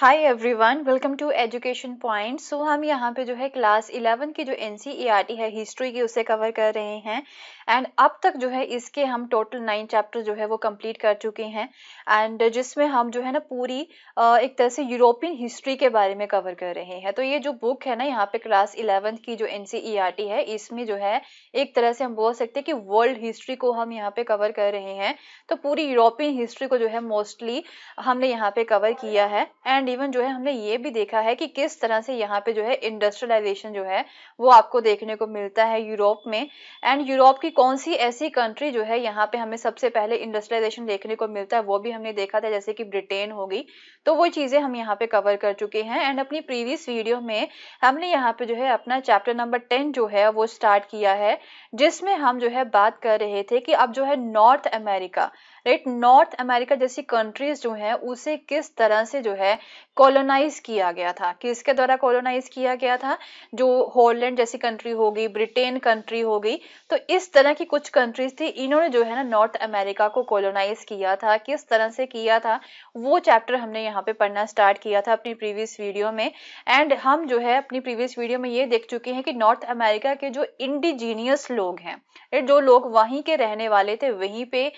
Hi everyone welcome to education point so हम यहाँ पे जो है क्लास इलेवन की जो एन e है हिस्ट्री की उसे कवर कर रहे हैं एंड अब तक जो है इसके हम टोटल नाइन चैप्टर जो है वो कंप्लीट कर चुके हैं एंड जिसमें हम जो है ना पूरी एक तरह से यूरोपियन हिस्ट्री के बारे में कवर कर रहे हैं तो ये जो बुक है ना यहाँ पे क्लास इलेवेंथ की जो एन e है इसमें जो है एक तरह से हम बोल सकते हैं कि वर्ल्ड हिस्ट्री को हम यहाँ पे कवर कर रहे हैं तो पूरी यूरोपियन हिस्ट्री को जो है मोस्टली हमने यहाँ पे कवर किया है एंड इवन जो है हमने ये भी देखा है कि किस तरह से यहाँ पे जो है इंडस्ट्रियलाइजेशन जो है वो आपको देखने को मिलता है यूरोप में एंड यूरोप की कौन सी ऐसी कंट्री जो है यहाँ पे हमें सबसे पहले इंडस्ट्रियलाइजेशन देखने को मिलता है वो भी हमने देखा था जैसे कि ब्रिटेन हो गई तो वो चीज़ें हम यहाँ पे कवर कर चुके हैं एंड अपनी प्रीवियस वीडियो में हमने यहाँ पे जो है अपना चैप्टर नंबर टेन जो है वो स्टार्ट किया है जिसमें हम जो है बात कर रहे थे कि अब जो है North America right North America जैसी कंट्रीज जो है उसे किस तरह से जो है कॉलोनाइज किया गया था किसके द्वारा कॉलोनाइज किया गया था जो हॉलैंड जैसी कंट्री हो गई ब्रिटेन कंट्री हो गई तो इस तरह की कुछ कंट्रीज थी इन्होंने जो है ना नॉर्थ अमेरिका को कॉलोनाइज किया था किस तरह से किया था वो चैप्टर हमने यहाँ पे पढ़ना स्टार्ट किया था अपनी प्रीवियस वीडियो में एंड हम जो है अपनी प्रीवियस वीडियो में ये देख चुके हैं कि नॉर्थ अमेरिका के जो इंडिजीनियस लोग हैं जो लोग वहीं के रहने वाले थे वहीं पे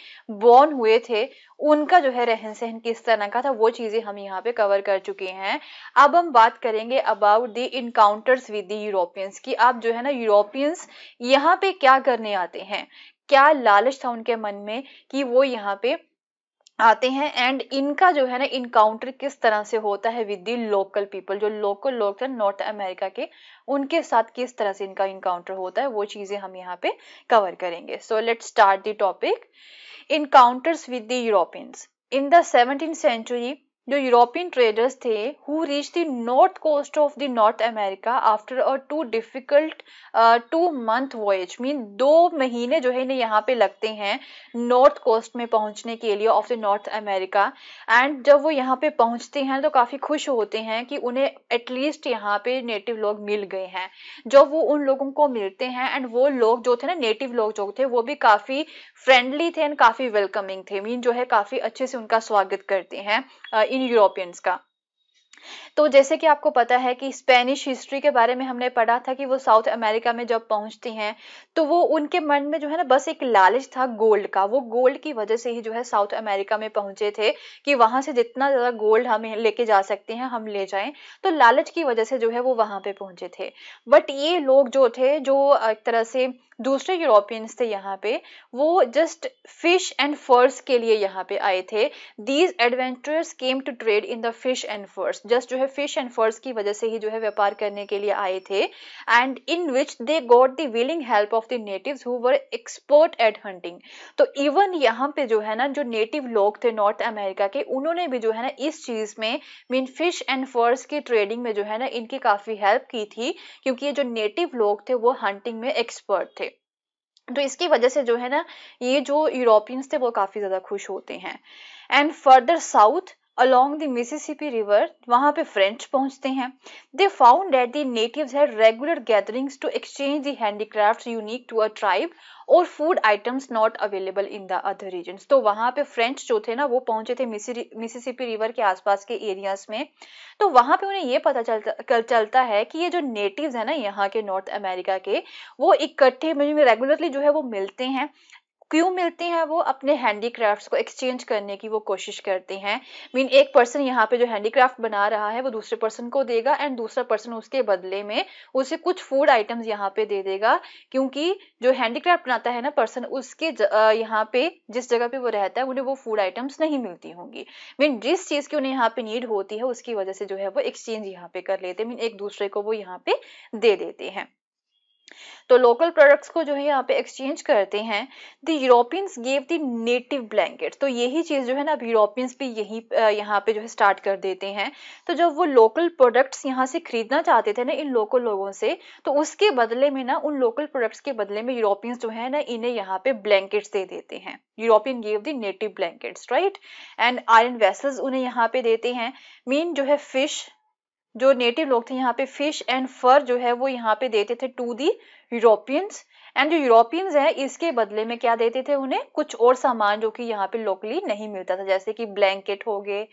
बॉर्न हुए थे उनका जो है रहन सहन किस तरह का था वो चीज़ें हम यहाँ पे कवर कर चुके हैं अब हम बात करेंगे about the encounters with the Europeans कि आप जो है ना यूरोपियंस यहाँ पे क्या करने आते हैं क्या लालच था उनके मन में कि वो यहाँ पे आते हैं एंड इनका जो है ना इनकाउंटर किस तरह से होता है विद दी लोकल पीपल जो लोकल लोग थे नॉर्थ अमेरिका के उनके साथ किस तरह से इनका इनकाउंटर होता है वो चीज़ें हम यहाँ पे कवर करेंगे so let start the topic encounters with the Europeans in the seventeen century जो यूरोपियन ट्रेडर्स थे who reach the north coast of the North America after a two difficult two month voyage mean दो महीने जो है ना यहाँ पे लगते हैं नॉर्थ कोस्ट में पहुँचने के लिए of the North America and जब वो यहाँ पे पहुँचते हैं तो काफ़ी खुश होते हैं कि उन्हें एटलीस्ट यहाँ पे नेटिव लोग मिल गए हैं जब वो उन लोगों को मिलते हैं एंड वो लोग जो थे ना नेटिव लोग जो थे वो भी काफ़ी फ्रेंडली थे एंड काफ़ी वेलकमिंग थे मीन जो है काफ़ी अच्छे से उनका स्वागत करते हैं uh, इन यूरोपियंस का तो जैसे कि आपको पता है कि स्पेनिश हिस्ट्री के बारे में हमने पढ़ा था कि वो साउथ अमेरिका में जब पहुंचती हैं तो वो उनके मन में जो है ना बस एक लालच था गोल्ड का वो गोल्ड की वजह से ही जो है साउथ अमेरिका में पहुंचे थे कि वहां से जितना ज़्यादा गोल्ड हम लेके जा सकते हैं हम ले जाएं तो लालच की वजह से जो है वो वहां पर पहुंचे थे बट ये लोग जो थे जो एक तरह से दूसरे यूरोपियंस थे यहाँ पे वो जस्ट फिश एंड फर्स के लिए यहाँ पे आए थे these adventurers came to trade in the fish and furs just जो है फिश एंड फर्स की वजह से ही जो है व्यापार करने के लिए आए थे and in which they got the willing help of the native who were expert at hunting तो इवन यहाँ पे जो है ना जो नेटिव लोग थे नॉर्थ अमेरिका के उन्होंने भी जो है ना इस चीज में मीन फिश एंड फर्स की ट्रेडिंग में जो है ना इनकी काफी हेल्प की थी क्योंकि ये जो नेटिव लोग थे वो हंटिंग में एक्सपर्ट थे तो इसकी वजह से जो है ना ये जो यूरोपियंस थे वो काफ़ी ज़्यादा खुश होते हैं and further south along the Mississippi River वहाँ पे French पहुँचते हैं They found that the natives had regular gatherings to exchange the handicrafts unique to a tribe और food items not available in the other regions. तो वहाँ पे French जो थे ना वो पहुँचे थे Mississippi River के आसपास के areas में तो वहाँ पे उन्हें ये पता चलता चलता है कि ये जो natives है ना यहाँ के North America के वो इकट्ठे में रेगुलरली जो है वो मिलते हैं क्यों मिलते हैं वो अपने हैंडीक्राफ्ट्स को एक्सचेंज करने की वो कोशिश करते हैं मीन एक पर्सन यहाँ पे जो हैंडीक्राफ्ट बना रहा है वो दूसरे पर्सन को देगा एंड दूसरा पर्सन उसके बदले में उसे कुछ फूड आइटम्स यहाँ पे दे देगा क्योंकि जो हैंडीक्राफ्ट बनाता है ना पर्सन उसके यहाँ पे जिस जगह पे वो रहता है उन्हें वो फूड आइटम्स नहीं मिलती होंगी मीन जिस चीज़ की उन्हें यहाँ पे नीड होती है उसकी वजह से जो है वो एक्सचेंज यहाँ पे कर लेते हैं मीन एक दूसरे को वो यहाँ पे दे देते हैं तो लोकल प्रोडक्ट्स को जो है यहाँ पे एक्सचेंज करते हैं the Europeans gave the native blanket तो यही चीज़ जो है ना अब यूरोपियंस भी यही यहाँ पे जो है स्टार्ट कर देते हैं तो जब वो लोकल प्रोडक्ट्स यहाँ से खरीदना चाहते थे ना इन लोकल लोगों से तो उसके बदले में ना उन लोकल प्रोडक्ट्स के बदले में यूरोपियंस जो है ना इन्हें यहाँ पे ब्लैंकेट्स दे देते हैं European gave the native blankets right and iron vessels उन्हें यहाँ पे देते हैं मीन जो है फिश जो नेटिव लोग थे यहाँ पे फिश एंड फर जो है वो यहाँ पे देते थे टू दी यूरोपियंस एंड जो यूरोपियंस हैं इसके बदले में क्या देते थे उन्हें कुछ और सामान जो कि यहाँ पे लोकली नहीं मिलता था जैसे कि ब्लैंकेट हो गए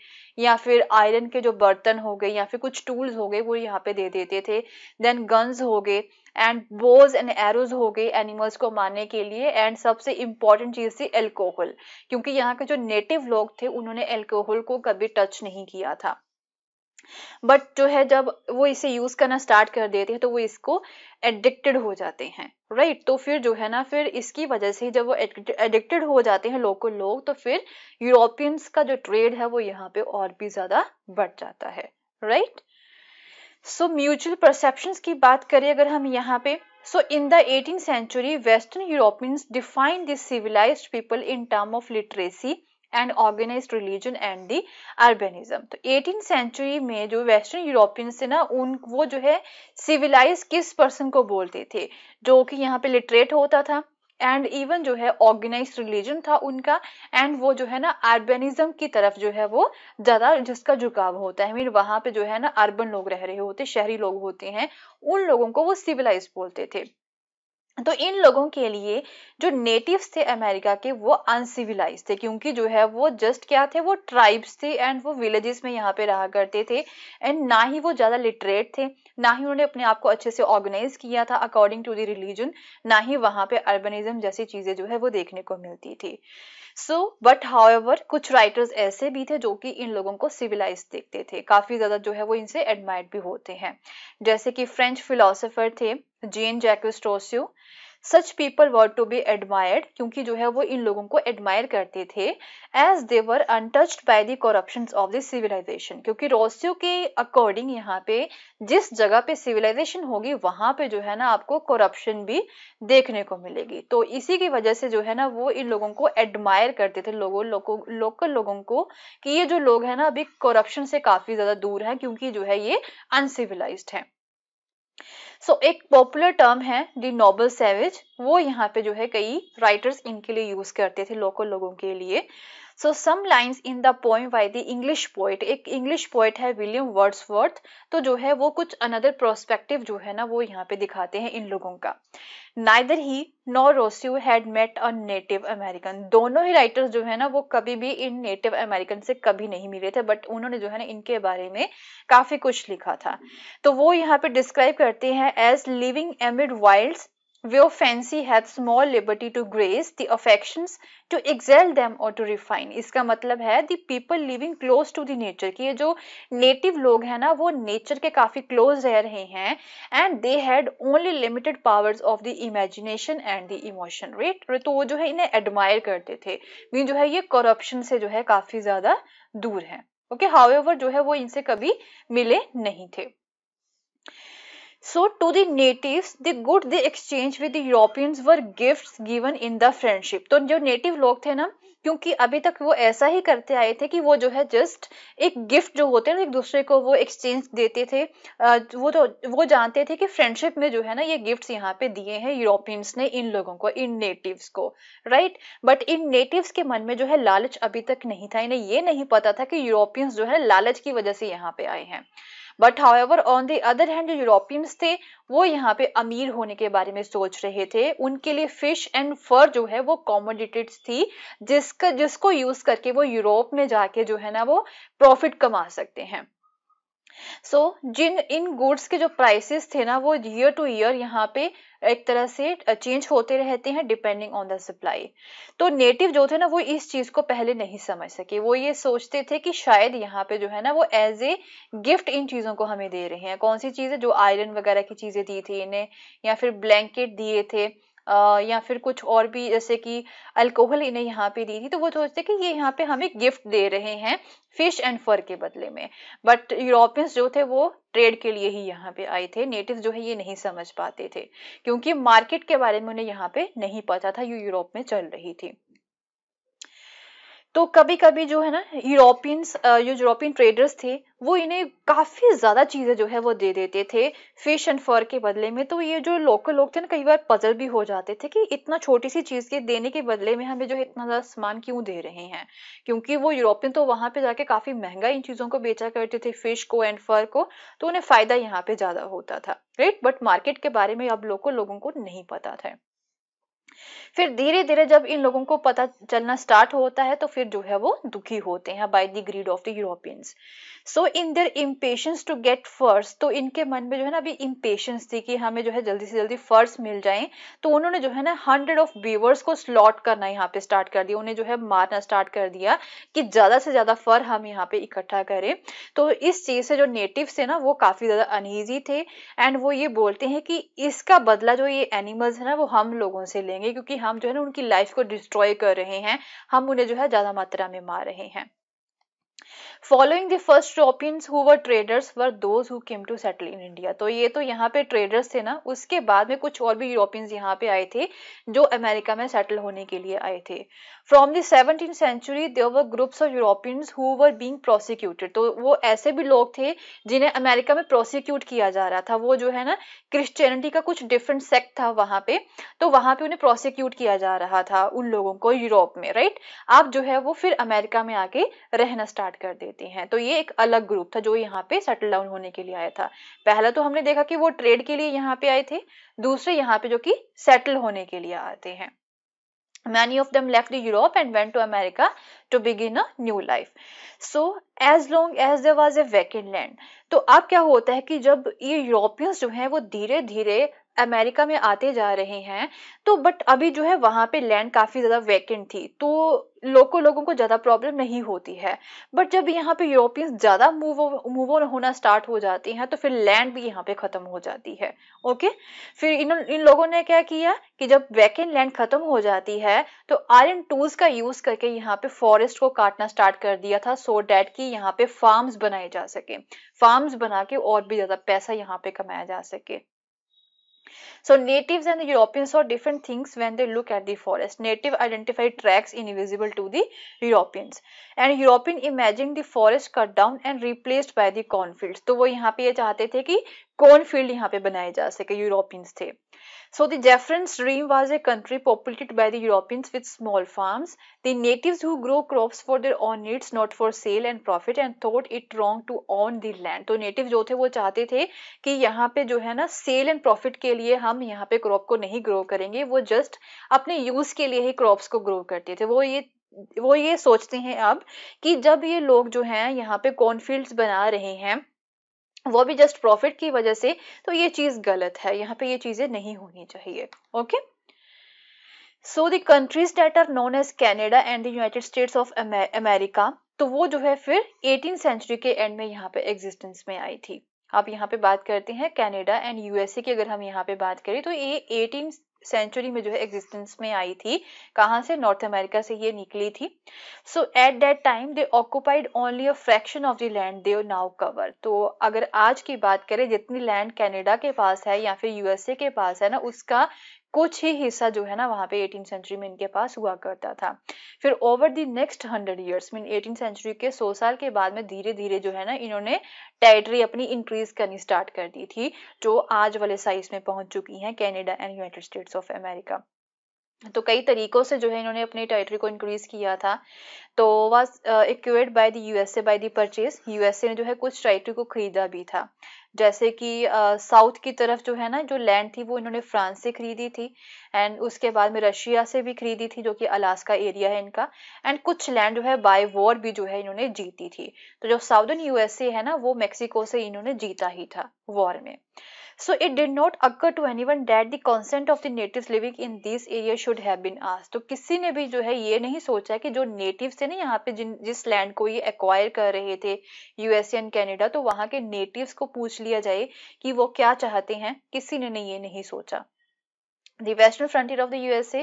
या फिर आयरन के जो बर्तन हो गए या फिर कुछ टूल्स हो गए वो यहाँ पे दे देते थे देन गन्स हो गए एंड बोज एंड एरोज हो गए एनिमल्स को मारने के लिए एंड सबसे इम्पॉर्टेंट चीज़ थी एल्कोहल क्योंकि यहाँ के जो नेटिव लोग थे उन्होंने एल्कोहल को कभी टच नहीं किया था बट जो है जब वो इसे यूज़ करना स्टार्ट कर देते हैं तो वो इसको एडिक्टेड हो जाते हैं राइट right? तो फिर जो है ना फिर इसकी वजह से जब वो एडिक्टेड हो जाते हैं लोकल लोग तो फिर यूरोपियंस का जो ट्रेड है वो यहाँ पे और भी ज़्यादा बढ़ जाता है राइट सो म्यूचुअल परसेप्शन की बात करें अगर हम यहाँ पे so in the eighteen century western Europeans define this civilise people in term of literacy and organise religion and the urbanism तो एटीन सेंचुरी में जो वेस्टर्न यूरोपियंस थे ना उन वो जो है सिविलाइज किस पर्सन को बोलते थे जो कि यहाँ पे लिटरेट होता था एंड इवन जो है ऑर्गेनाइज रिलीजन था उनका एंड वो जो है ना अर्बनिज्म की तरफ जो है वो ज़्यादा जिसका झुकाव होता है मीन वहां पे जो है ना अर्बन लोग रह रहे होते शहरी लोग होते हैं उन लोगों को वो सिविलाइज बोलते थे तो इन लोगों के लिए जो नेटिव्स थे अमेरिका के वो अनसिविलाइज थे क्योंकि जो है वो जस्ट क्या थे वो ट्राइब्स थे एंड वो विलेजेस में यहाँ पे रहा करते थे एंड ना ही वो ज़्यादा लिटरेट थे ना ही उन्होंने अपने आप को अच्छे से ऑर्गेनाइज किया था अकॉर्डिंग टू द रिलीजन ना ही वहाँ पे अर्बनिज्म जैसी चीज़ें जो है वो देखने को मिलती थी सो बट हाउएवर कुछ राइटर्स ऐसे भी थे जो कि इन लोगों को सिविलाइज देखते थे काफ़ी ज़्यादा जो है वो इनसे एडमायर भी होते हैं जैसे कि फ्रेंच फिलोसोफर थे Jean Jacques such people were to be admired क्योंकि जो है वो इन लोगों को एडमायर करते थे as they were untouched by the corruption of the civilisation क्योंकि रोसियो के अकॉर्डिंग यहाँ पे जिस जगह पे सिविलाइजेशन होगी वहां पे जो है ना आपको करप्शन भी देखने को मिलेगी तो इसी की वजह से जो है ना वो इन लोगों को एडमायर करते थे लोगों लोगों लोकल लोगों को कि ये जो लोग हैं ना अभी करप्शन से काफी ज्यादा दूर है क्योंकि जो है ये अनसिविलाइज है सो so, एक पॉपुलर टर्म है दी नोबल सेवेज वो यहाँ पे जो है कई राइटर्स इनके लिए यूज करते थे लोकल लोगों के लिए so some lines in the poem by the English poet एक इंग्लिश पोइट है विलियम वर्ड्सवर्थ तो जो है वो कुछ अनदर प्रोस्पेक्टिव जो है ना वो यहाँ पे दिखाते हैं इन लोगों का नाइदर ही no Rousseau had met a native American दोनों ही राइटर्स जो है ना वो कभी भी इन नेटिव अमेरिकन से कभी नहीं मिले थे बट उन्होंने जो है ना इनके बारे में काफी कुछ लिखा था तो वो यहाँ पे डिस्क्राइब करते हैं as living amid wilds Where fancy hath small liberty to grace the affections, to excel them or to refine. इसका मतलब है the people living close to the nature कि ये जो native लोग हैं ना वो nature के काफ़ी close रह रहे हैं and they had only limited powers of the imagination and the emotion right तो वो जो है इन्हें admire करते थे मीन जो है ये corruption से जो है काफ़ी ज़्यादा दूर हैं ओके okay? however जो है वो इनसे कभी मिले नहीं थे So to the natives, the good they exchanged with the Europeans were gifts given in the friendship. तो जो native लोग थे ना क्योंकि अभी तक वो ऐसा ही करते आए थे कि वो जो है जस्ट एक गिफ्ट जो होते हैं ना एक दूसरे को वो एक्सचेंज देते थे वो तो वो जानते थे कि फ्रेंडशिप में जो है ना ये गिफ्ट्स यहाँ पे दिए हैं यूरोपियंस ने इन लोगों को इन नेटिव्स को राइट बट इन नेटिव्स के मन में जो है लालच अभी तक नहीं था इन्हें ये नहीं पता था कि यूरोपियंस जो है लालच की वजह से यहाँ पे आए हैं but however on the other hand जो यूरोपियंस थे वो यहाँ पे अमीर होने के बारे में सोच रहे थे उनके लिए फिश एंड फर जो है वो कॉमोडिटेड थी जिसका जिसको यूज करके वो यूरोप में जाके जो है ना वो प्रॉफिट कमा सकते हैं सो so, जिन इन गुड्स के जो प्राइसेस थे ना वो ईयर टू ईयर यहाँ पे एक तरह से चेंज होते रहते हैं डिपेंडिंग ऑन द सप्लाई तो नेटिव जो थे ना वो इस चीज को पहले नहीं समझ सके वो ये सोचते थे कि शायद यहाँ पे जो है ना वो एज ए गिफ्ट इन चीजों को हमें दे रहे हैं कौन सी चीजें जो आयरन वगैरह की चीजें दी थी इन्हें या फिर ब्लैंकेट दिए थे या फिर कुछ और भी जैसे कि अल्कोहल इन्हें यहाँ पे दी थी तो वो सोचते कि ये यहाँ पे हमें गिफ्ट दे रहे हैं फिश एंड फर के बदले में बट यूरोपियंस जो थे वो ट्रेड के लिए ही यहाँ पे आए थे नेटिव जो है ये नहीं समझ पाते थे क्योंकि मार्केट के बारे में उन्हें यहाँ पे नहीं पता था ये यूरोप में चल रही थी तो कभी कभी जो है ना यूरोपियंस जो यूरोपियन ट्रेडर्स थे वो इन्हें काफ़ी ज़्यादा चीज़ें जो है वो दे देते थे फिश एंड फर के बदले में तो ये जो लोकल लोग थे ना कई बार पजल भी हो जाते थे कि इतना छोटी सी चीज़ के देने के बदले में हमें जो है इतना ज़्यादा सामान क्यों दे रहे हैं क्योंकि वो यूरोपियन तो वहां पे जाके काफ़ी महंगा इन चीज़ों को बेचा करते थे फिश को एंड फर को तो उन्हें फ़ायदा यहाँ पे ज़्यादा होता था राइट बट मार्केट के बारे में अब लोकल लोगों को नहीं पता था फिर धीरे धीरे जब इन लोगों को पता चलना स्टार्ट होता है तो फिर जो है वो दुखी होते हैं by the greed of the Europeans so in their impatience to get first तो इनके मन में जो है ना अभी इम्पेशंस थी कि हमें जो है जल्दी से जल्दी फर्स मिल जाए तो उन्होंने जो है ना हंड्रेड ऑफ बीवर्स को स्लॉट करना यहाँ पे स्टार्ट कर दिया उन्हें जो है मारना स्टार्ट कर दिया कि ज्यादा से ज्यादा फर हम यहाँ पे इकट्ठा करें तो इस चीज से जो नेटिव थे ना वो काफी ज्यादा अनईजी थे एंड वो ये बोलते हैं कि इसका बदला जो ये एनिमल्स है ना वो हम लोगों से लेंगे क्योंकि हम जो है ना उनकी लाइफ को डिस्ट्रॉय कर रहे हैं हम उन्हें जो है ज़्यादा मात्रा में मार रहे हैं following the first Europeans who were traders were those who came to settle in India तो ये तो यहाँ पे ट्रेडर्स थे ना उसके बाद में कुछ और भी यूरोपियंस यहाँ पे आए थे जो अमेरिका में सेटल होने के लिए आए थे from the seventeen century there were groups of Europeans who were being prosecuted तो वो ऐसे भी लोग थे जिन्हें अमेरिका में प्रोसिक्यूट किया जा रहा था वो जो है ना क्रिश्चियनिटी का कुछ डिफरेंट सेक्ट था वहाँ पे तो वहाँ पे उन्हें प्रोसिक्यूट किया जा रहा था उन लोगों को यूरोप में राइट आप जो है वो फिर अमेरिका में आके रहना स्टार्ट कर कर देते हैं तो ये एक अलग ग्रुप था जो यहाँ पे सेटल डाउन होने के लिए आया था पहला तो हमने देखा कि वो ट्रेड के लिए यहाँ पे आए थे दूसरे यहाँ पे जो कि सेटल होने के लिए आते हैं many of them left Europe and went to America to begin a new life so as long as they was a vacant land तो अब क्या होता है कि जब ये यूरोपियंस जो हैं वो धीरे धीरे अमेरिका में आते जा रहे हैं तो बट अभी जो है वहां पे लैंड काफ़ी ज़्यादा वैकेंट थी तो लोको लोगों को ज़्यादा प्रॉब्लम नहीं होती है बट जब यहाँ पे यूरोपियंस ज़्यादा मूव मूव ऑन होना स्टार्ट हो जाती हैं तो फिर लैंड भी यहाँ पे ख़त्म हो जाती है ओके फिर इन इन लोगों ने क्या किया कि जब वैकेंट लैंड ख़त्म हो जाती है तो आयरन टूल्स का यूज़ करके यहाँ पे फॉरेस्ट को काटना स्टार्ट कर दिया था सो डैट की यहाँ पे फार्म्स बनाए जा सके फार्म्स बना के और भी ज़्यादा पैसा यहाँ पे कमाया जा सके So natives and the Europeans saw different things when they look at the forest. Native identified tracks invisible to the Europeans and European imagined the forest cut down and replaced by the cornfields. So, वो यहाँ पे ये चाहते थे कि कौन field यहाँ पे बनाए जा सके यूरोपियंस थे so the Jefferson's dream was a country populated by the Europeans with small farm the native who grow crop for their own needs not for sale and profit and thought it wrong to own the land तो native जो थे वो चाहते थे कि यहाँ पे जो है ना सेल एंड प्रॉफिट के लिए हम यहाँ पे क्रॉप को नहीं ग्रो करेंगे वो जस्ट अपने यूज के लिए ही क्रॉप्स को ग्रो करते थे वो ये वो ये सोचते हैं अब कि जब ये लोग जो है यहाँ पे कॉर्नफील्ड्स बना रहे हैं वो भी जस्ट प्रॉफिट की वजह से तो ये चीज़ गलत है यहाँ पे ये चीज़ें नहीं होनी चाहिए okay so the countries that are known as Canada and the United States of America तो वो जो है फिर एटीन सेंचुरी के एंड में यहाँ पे एग्जिस्टेंस में आई थी आप यहाँ पे बात करते हैं कनाडा एंड यूएसए की अगर हम यहाँ पे बात करें तो ये एटीन सेंचुरी में जो है एग्जिस्टेंस में आई थी कहाँ से नॉर्थ अमेरिका से ये निकली थी so at that time they occupied only a fraction of the land they now cover तो अगर आज की बात करें जितनी लैंड कनाडा के पास है या फिर यूएसए के पास है ना उसका कुछ ही हिस्सा जो है ना वहाँ पे एटीन सेंचुरी में इनके पास हुआ करता था फिर over the next hundred years mean eighteen century के सौ साल के बाद में धीरे धीरे जो है ना इन्होंने टेरिटरी अपनी इंक्रीज करनी स्टार्ट कर दी थी जो आज वाले साइज में पहुंच चुकी हैं Canada and United States of America तो कई तरीकों से जो है इन्होंने अपनी टेरिटरी को इंक्रीज किया था तो was acquired by the USA by the purchase USA ने जो है कुछ टेरिटरी को खरीदा भी था जैसे कि साउथ की तरफ जो है ना जो लैंड थी वो इन्होंने फ्रांस से खरीदी थी एंड उसके बाद में रशिया से भी खरीदी थी जो कि अलास्का एरिया है इनका एंड कुछ लैंड जो है बाय वॉर भी जो है इन्होंने जीती थी तो जो साउदर्न यूएसए है ना वो मेक्सिको से इन्होंने जीता ही था वॉर में So it did not occur to anyone that the consent of the natives living in these areas should have been asked. तो किसी ने भी जो है ये नहीं सोचा कि जो नेटिव्स थे ना यहाँ पे जिन जिस लैंड को ये एक्वायर कर रहे थे यूएसए एंड कनाडा तो वहाँ के नेटिव्स को पूछ लिया जाए कि वो क्या चाहते हैं किसी ने ये नहीं सोचा the western frontier of the USA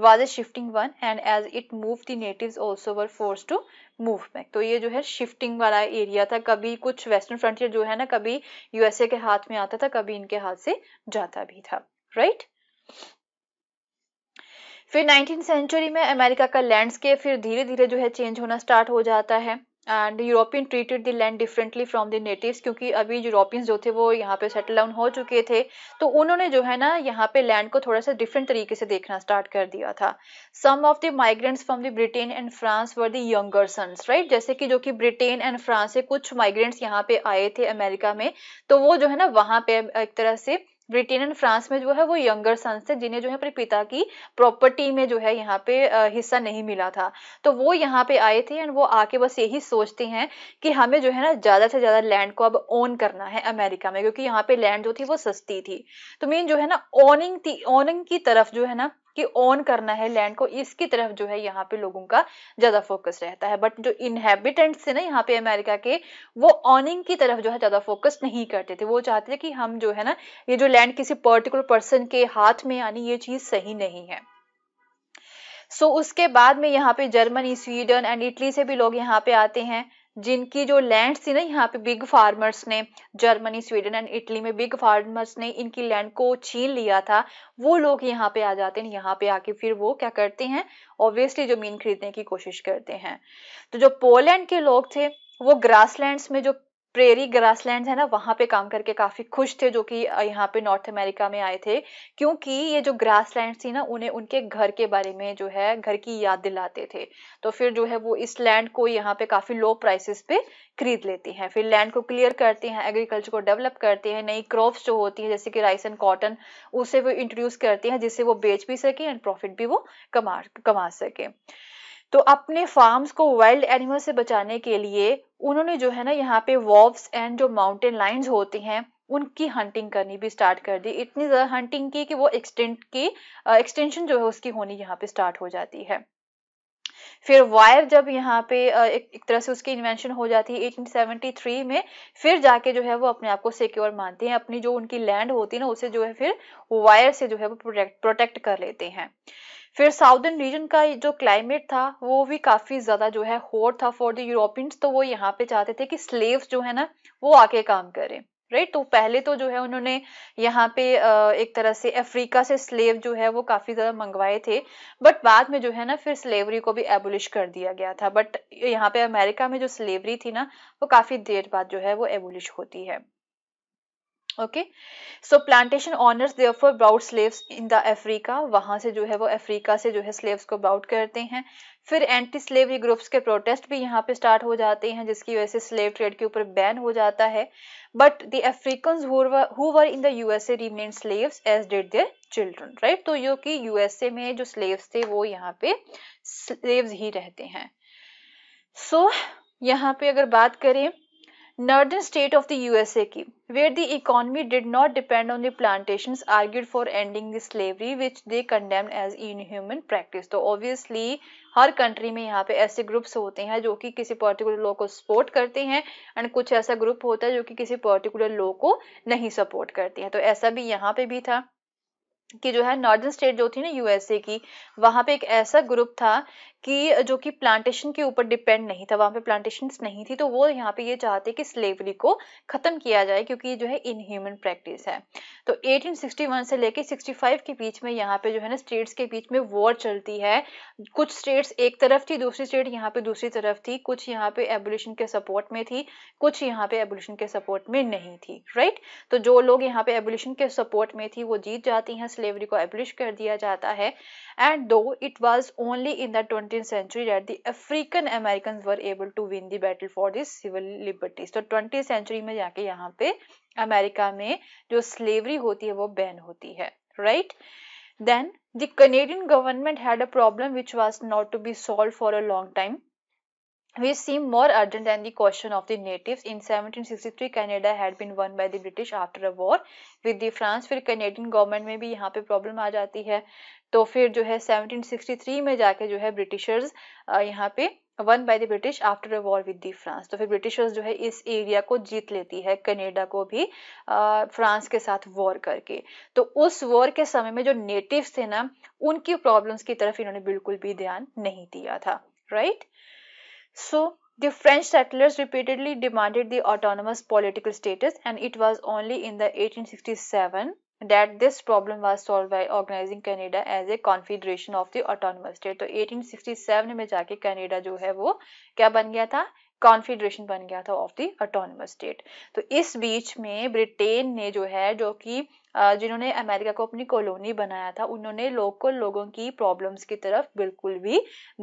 was a shifting one and as it move the native also were force to move back तो ये जो है शिफ्टिंग वाला एरिया था कभी कुछ वेस्टर्न फ्रंटियर जो है ना कभी यूएसए के हाथ में आता था कभी इनके हाथ से जाता भी था राइट फिर नाइनटीन सेंचुरी में अमेरिका का लैंडस्केप फिर धीरे धीरे जो है चेंज होना स्टार्ट हो जाता है and European treated the land differently from the natives क्योंकि अभी यूरोपियंस जो थे वो यहाँ पे सेटल डाउन हो चुके थे तो उन्होंने जो है ना यहाँ पे लैंड को थोड़ा सा डिफरेंट तरीके से देखना स्टार्ट कर दिया था some of the migrants from the Britain and France were the younger sons right जैसे कि जो कि ब्रिटेन एंड फ्रांस से कुछ माइग्रेंट्स यहाँ पे आए थे अमेरिका में तो वो जो है ना वहाँ पे एक तरह से ब्रिटेन एंड फ्रांस में जो है वो यंगर सन्स थे जिन्हें जो है अपने पिता की प्रॉपर्टी में जो है यहाँ पे हिस्सा नहीं मिला था तो वो यहाँ पे आए थे एंड वो आके बस यही सोचते हैं कि हमें जो है ना ज़्यादा से ज़्यादा लैंड को अब ओन करना है अमेरिका में क्योंकि यहाँ पे लैंड जो थी वो सस्ती थी तो मेन जो है ना ओनिंग थी ओनिंग की तरफ जो है ना कि ओन करना है लैंड को इसकी तरफ जो है यहाँ पे लोगों का ज्यादा फोकस रहता है बट जो इनहेबिटेंट्स थे ना यहाँ पे अमेरिका के वो ऑनिंग की तरफ जो है ज्यादा फोकस नहीं करते थे वो चाहते थे कि हम जो है ना ये जो लैंड किसी पर्टिकुलर पर्सन के हाथ में आनी ये चीज सही नहीं है सो so, उसके बाद में यहाँ पे जर्मनी स्वीडन एंड इटली से भी लोग यहाँ पे आते हैं जिनकी जो लैंड थी ना यहाँ पे बिग फार्मर्स ने जर्मनी स्वीडन एंड इटली में बिग फार्मर्स ने इनकी लैंड को छीन लिया था वो लोग यहाँ पे आ जाते हैं यहाँ पे आके फिर वो क्या करते हैं ऑब्वियसली जमीन खरीदने की कोशिश करते हैं तो जो पोलैंड के लोग थे वो ग्रासलैंड्स में जो प्रेरी ग्रासलैंड है ना वहाँ पे काम करके काफ़ी खुश थे जो कि यहाँ पे नॉर्थ अमेरिका में आए थे क्योंकि ये जो लैंड थी ना उन्हें उनके घर के बारे में जो है घर की याद दिलाते थे तो फिर जो है वो इस लैंड को यहाँ पे काफ़ी लो प्राइसेस पे खरीद लेती हैं फिर लैंड को क्लियर करती हैं एग्रीकल्चर को डेवलप करती हैं नई क्रॉप्स जो होती हैं जैसे कि राइस एंड कॉटन उसे वो इंट्रोड्यूस करती हैं जिससे वो बेच भी सके एंड प्रॉफिट भी वो कमा कमा सके तो अपने फार्म्स को वाइल्ड एनिमल से बचाने के लिए उन्होंने जो है ना यहाँ पे वॉल्व्स एंड जो माउंटेन लाइन्स होते हैं उनकी हंटिंग करनी भी स्टार्ट कर दी इतनी ज़्यादा हंटिंग की कि वो एक्सटेंट की एक्सटेंशन जो है उसकी होनी यहाँ पे स्टार्ट हो जाती है फिर वायर जब यहाँ पे एक, एक तरह से उसकी इन्वेंशन हो जाती है 1873 में फिर जाके जो है वो अपने आप को सिक्योर मानते हैं अपनी जो उनकी लैंड होती है ना उसे जो है फिर वायर से जो है वो प्रोटेक्ट प्रोटेक्ट कर लेते हैं फिर साउदर्न रीजन का जो क्लाइमेट था वो भी काफ़ी ज़्यादा जो है हॉट था फॉर द यूरोपियंस तो वो यहाँ पे चाहते थे कि स्लेव्स जो है ना वो आके काम करें राइट तो पहले तो जो है उन्होंने यहाँ पे एक तरह से अफ्रीका से स्लेव जो है वो काफ़ी ज़्यादा मंगवाए थे बट बाद में जो है ना फिर स्लेवरी को भी एबोलिश कर दिया गया था बट यहाँ पे अमेरिका में जो स्लेवरी थी ना वो काफ़ी देर बाद जो है वो एबोलिश होती है okay so plantation owners therefore brought slaves in the Africa वहां से जो है वो अफ्रीका से जो है स्लेव्स को ब्राउड करते हैं फिर एंटी स्लेवरी ग्रुप्स के प्रोटेस्ट भी यहाँ पे स्टार्ट हो जाते हैं जिसकी वजह से स्लेव ट्रेड के ऊपर बैन हो जाता है but the African who were in the USA remain slave as did their children right तो यो की यूएसए में जो स्लेव्स थे वो यहाँ पे स्लेव्स ही रहते हैं सो so, यहाँ पे अगर बात करें northern state of the USA की where the economy did not depend on the plantation argued for ending the slavery which they condemn as inhuman practice तो ऑब्वियसली हर कंट्री में यहाँ पे ऐसे ग्रुप्स होते हैं जो कि किसी पर्टिकुलर लॉ को सपोर्ट करते हैं एंड कुछ ऐसा ग्रुप होता है जो कि किसी पर्टिकुलर लॉ को नहीं सपोर्ट करते हैं तो ऐसा भी यहाँ पे भी था कि जो है नॉर्दर्न स्टेट जो थी ना यूएसए की वहां पे एक ऐसा ग्रुप था कि जो कि प्लांटेशन के ऊपर डिपेंड नहीं था वहां पे प्लांटेशन नहीं थी तो वो यहाँ पे ये चाहते कि स्लेवरी को ख़त्म किया जाए क्योंकि ये जो है इनह्यूमन प्रैक्टिस है तो 1861 से लेके 65 के बीच में यहाँ पे जो है ना स्टेट्स के बीच में वॉर चलती है कुछ स्टेट्स एक तरफ थी दूसरी स्टेट यहाँ पे दूसरी तरफ थी कुछ यहाँ पे एबोल्यूशन के सपोर्ट में थी कुछ यहाँ पे एबोल्यूशन के सपोर्ट में नहीं थी राइट तो जो लोग यहाँ पे एबोल्यूशन के सपोर्ट में थी वो जीत जाती हैं स्लेवरी को एब्लिश कर दिया जाता है and though it was only in the twenty century that the African American were able to win the battle for this civil liberties तो ट्वेंटी सेंचुरी में जाके यहाँ पे अमेरिका में जो स्लेवरी होती है वो बैन होती है right then the Canadian government had a problem which was not to be solve for a long time which seemed more urgent than the question of the natives. In 1763 Canada had been won by the British after a war with the France. फिर Canadian government में भी यहाँ पे problem आ जाती है तो फिर जो है 1763 में जाके जो है ब्रिटिशर्स यहाँ पे won by the British after a war with the France तो फिर ब्रिटिशर्स जो है इस एरिया को जीत लेती है कनेडा को भी फ्रांस के साथ वॉर करके तो उस वॉर के समय में जो नेटिव्स थे ना उनकी प्रॉब्लम्स की तरफ इन्होंने बिल्कुल भी ध्यान नहीं दिया था right right? So the French settlers repeatedly demanded the autonomous political status and it was only in the 1867 that this problem was solved by organizing Canada as a confederation of the autonomous state. So, 1867 में जाके Canada जो है वो क्या बन गया था confederation बन गया था ऑफ द ऑटोनमस स्टेट तो इस बीच में ब्रिटेन ने जो है जो कि जिन्होंने अमेरिका को अपनी कॉलोनी बनाया था उन्होंने लोकल लोगों की प्रॉब्लम्स की तरफ बिल्कुल भी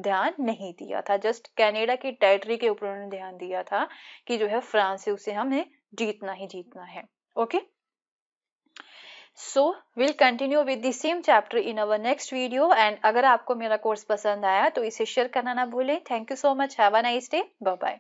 ध्यान नहीं दिया था जस्ट कैनेडा की टेरिटरी के ऊपर उन्होंने ध्यान दिया था कि जो है फ्रांस से उसे हमें जीतना ही जीतना है okay okay? So will continue with the same chapter in our next video and अगर आपको मेरा कोर्स पसंद आया तो इसे शेयर करना ना भूलें thank you so much have a nice day bye bye